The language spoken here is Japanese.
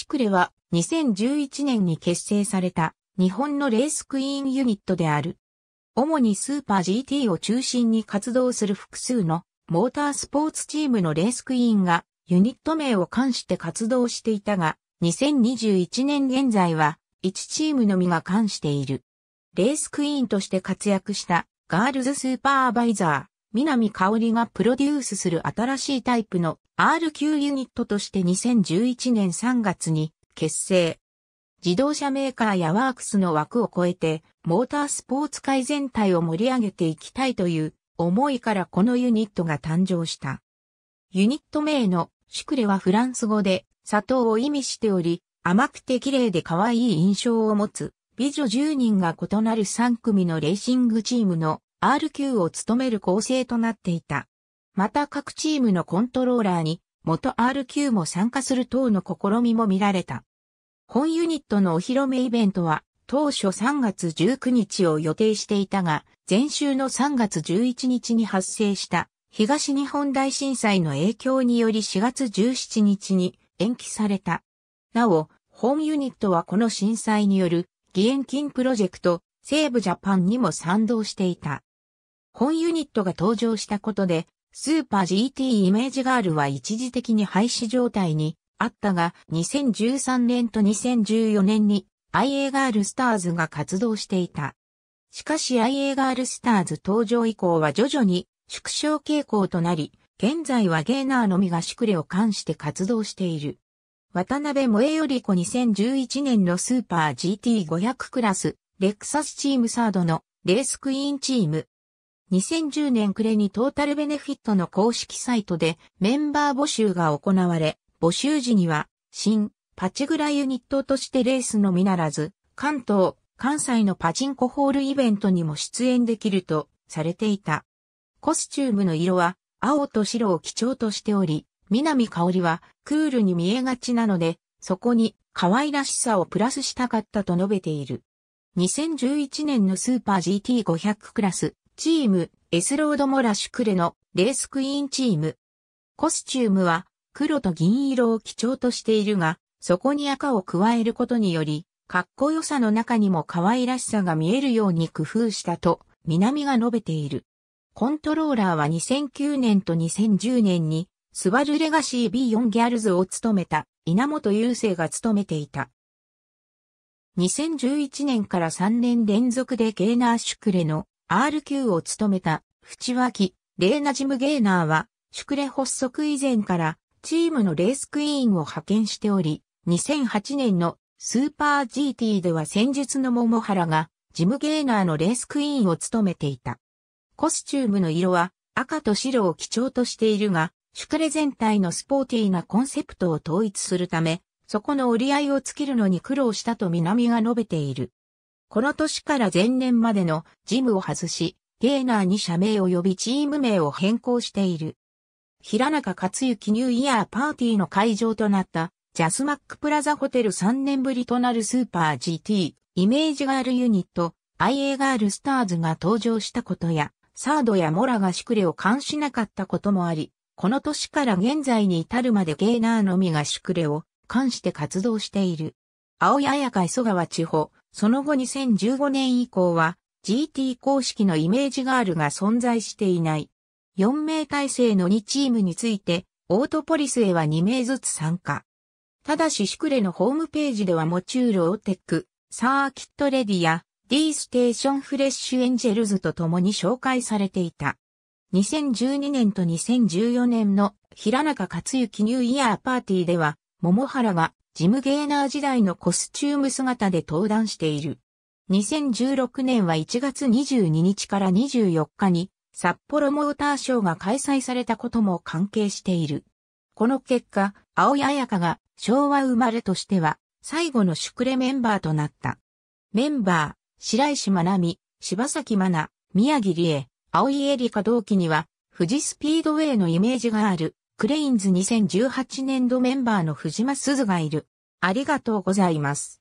シクレは2011年に結成された日本のレースクイーンユニットである。主にスーパー GT を中心に活動する複数のモータースポーツチームのレースクイーンがユニット名を冠して活動していたが、2021年現在は1チームのみが冠している。レースクイーンとして活躍したガールズスーパーアバイザー、南香織がプロデュースする新しいタイプの RQ ユニットとして2011年3月に結成。自動車メーカーやワークスの枠を超えて、モータースポーツ界全体を盛り上げていきたいという思いからこのユニットが誕生した。ユニット名のシュクレはフランス語で砂糖を意味しており、甘くて綺麗で可愛い印象を持つ美女10人が異なる3組のレーシングチームの RQ を務める構成となっていた。また各チームのコントローラーに元 RQ も参加する等の試みも見られた。本ユニットのお披露目イベントは当初3月19日を予定していたが、前週の3月11日に発生した東日本大震災の影響により4月17日に延期された。なお、本ユニットはこの震災による義援金プロジェクト、西部ジャパンにも賛同していた。本ユニットが登場したことで、スーパー GT イメージガールは一時的に廃止状態にあったが、2013年と2014年に IA ガールスターズが活動していた。しかし IA ガールスターズ登場以降は徐々に縮小傾向となり、現在はゲーナーのみがシクレを関して活動している。渡辺萌えより子2011年のスーパー GT500 クラス、レクサスチームサードのレースクイーンチーム、2010年暮れにトータルベネフィットの公式サイトでメンバー募集が行われ、募集時には、新、パチグラユニットとしてレースのみならず、関東、関西のパチンコホールイベントにも出演できるとされていた。コスチュームの色は青と白を基調としており、南香織はクールに見えがちなので、そこに可愛らしさをプラスしたかったと述べている。2011年のスーパー GT500 クラスチーム、エスロードモラシュクレのレースクイーンチーム。コスチュームは黒と銀色を基調としているが、そこに赤を加えることにより、かっこよさの中にも可愛らしさが見えるように工夫したと、南が述べている。コントローラーは2009年と2010年に、スバルレガシー B4 ギャルズを務めた、稲本雄生が務めていた。2011年から3年連続でゲーナーシュクレの RQ を務めた、淵脇、レーナジムゲーナーは、シュクレ発足以前から、チームのレースクイーンを派遣しており、2008年のスーパー GT では先日の桃原が、ジムゲーナーのレースクイーンを務めていた。コスチュームの色は赤と白を基調としているが、シュクレ全体のスポーティーなコンセプトを統一するため、そこの折り合いをつけるのに苦労したと南が述べている。この年から前年までのジムを外し、ゲーナーに社名及びチーム名を変更している。平中勝幸ニューイヤーパーティーの会場となった、ジャスマックプラザホテル3年ぶりとなるスーパー GT、イメージガールユニット、IA ガールスターズが登場したことや、サードやモラがシクレを冠しなかったこともあり、この年から現在に至るまでゲーナーのみがシクレを冠して活動している。青谷彩香磯川地方。その後2015年以降は GT 公式のイメージガールが存在していない。4名体制の2チームについて、オートポリスへは2名ずつ参加。ただしシクレのホームページではモチュールオーテック、サーキットレディや D ステーションフレッシュエンジェルズと共に紹介されていた。2012年と2014年の平中克幸ニューイヤーパーティーでは、桃原がジム・ゲーナー時代のコスチューム姿で登壇している。2016年は1月22日から24日に札幌モーターショーが開催されたことも関係している。この結果、青井彩香が昭和生まれとしては最後の宿礼メンバーとなった。メンバー、白石真奈美、柴崎真奈、宮城理恵、青井絵里香同期には、富士スピードウェイのイメージがある、クレインズ2018年度メンバーの藤間鈴がいる。ありがとうございます。